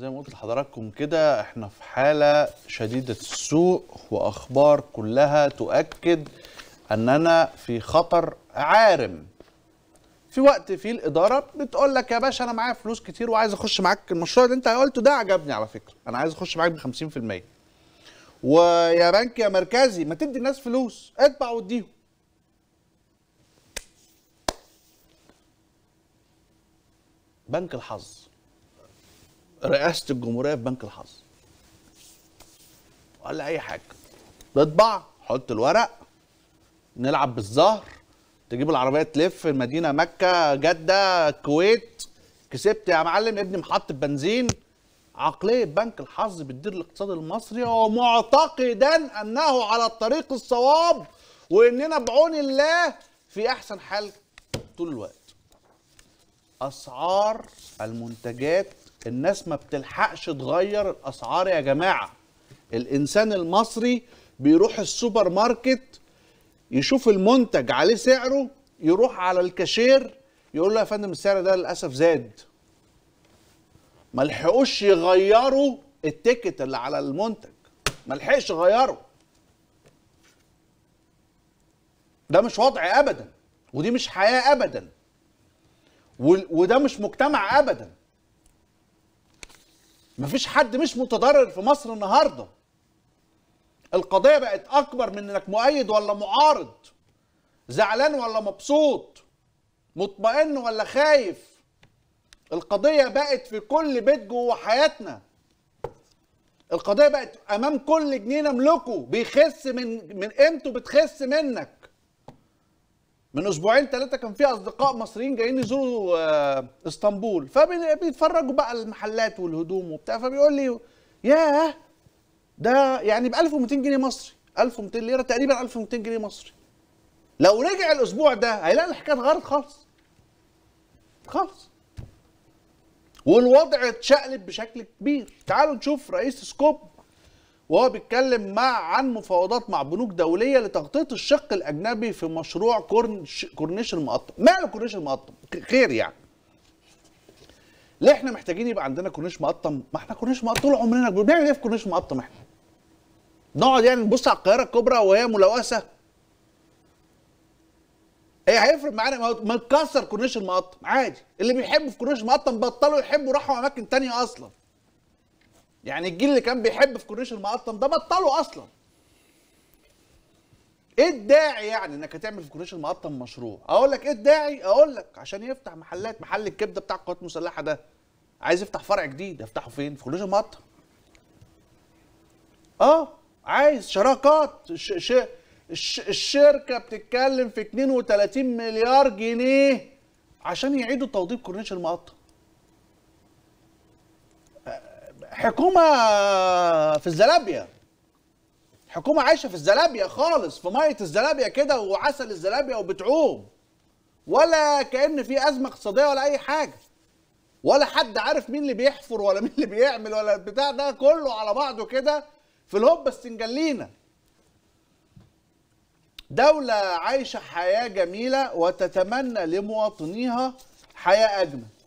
زي ما قلت لحضراتكم كده احنا في حاله شديده السوء واخبار كلها تؤكد اننا في خطر عارم في وقت فيه الاداره بتقول لك يا باشا انا معايا فلوس كتير وعايز اخش معاك المشروع اللي انت قلته ده عجبني على فكره انا عايز اخش معاك ب 50% ويا بنك يا مركزي ما تدي الناس فلوس اتبع واديهم بنك الحظ رئاسه الجمهوريه في بنك الحظ ولا اي حاجه تطبع حط الورق نلعب بالظهر تجيب العربيه تلف المدينه مكه جده الكويت كسبت يا معلم ابني محط بنزين عقليه بنك الحظ بتدير الاقتصاد المصري ومعتقدا انه على الطريق الصواب واننا بعون الله في احسن حال طول الوقت اسعار المنتجات الناس ما بتلحقش تغير الاسعار يا جماعه الانسان المصري بيروح السوبر ماركت يشوف المنتج عليه سعره يروح على الكاشير يقول له يا فندم السعر ده للاسف زاد ما لحقوش يغيروا التيكت اللي على المنتج ما لحقش يغيره ده مش وضع ابدا ودي مش حياه ابدا وده مش مجتمع ابدا مفيش حد مش متضرر في مصر النهارده القضيه بقت اكبر من انك مؤيد ولا معارض زعلان ولا مبسوط مطمئن ولا خايف القضيه بقت في كل بيت جوه حياتنا القضيه بقت امام كل جنيه نملكه بيخس من من قيمته بتخس منك من اسبوعين ثلاثه كان في اصدقاء مصريين جايين يزوروا آه، اسطنبول فبيتفرجوا بقى المحلات والهدوم وبتاع فبيقول لي ياه ده يعني ب 1200 جنيه مصري 1200 ليره تقريبا 1200 جنيه مصري لو رجع الاسبوع ده هيلاقي الحكايه اتغيرت خالص خالص والوضع اتشقلب بشكل كبير تعالوا نشوف رئيس سكوب وهو بيتكلم مع عن مفاوضات مع بنوك دوليه لتغطيه الشق الاجنبي في مشروع كورنش كورنيش المقطم ماله كورنيش المقطم خير يعني ليه احنا محتاجين يبقى عندنا كورنيش مقطم ما احنا كورنيش مقطم طول عمرنا بنعمل ايه في كورنيش مقطم احنا نقعد يعني نبص على القاهره الكبرى وهي ملوثه هي هيفرق معانا ما نكسر كورنيش المقطم عادي اللي بيحبوا في كورنيش المقطم بطلوا يحبوا راحوا اماكن تانية اصلا يعني الجيل اللي كان بيحب في كورنيش المقطم ده بطلوا اصلا ايه الداعي يعني انك هتعمل في كورنيش المقطم مشروع اقول لك ايه الداعي اقول لك عشان يفتح محلات محل الكبده بتاع القوات المسلحه ده عايز يفتح فرع جديد يفتحه فين في كورنيش المقطم اه عايز شراكات ش... ش... ش... الشركه بتتكلم في 32 مليار جنيه عشان يعيدوا توضيب كورنيش المقطم حكومه في الزلابيه حكومه عايشه في الزلابيه خالص في ميه الزلابيه كده وعسل الزلابيه وبتعوم ولا كان في ازمه اقتصاديه ولا اي حاجه ولا حد عارف مين اللي بيحفر ولا مين اللي بيعمل ولا البتاع ده كله على بعضه كده في الهوب السنجلينا دولة عايشة حياة جميلة وتتمنى لمواطنيها حياة أجمل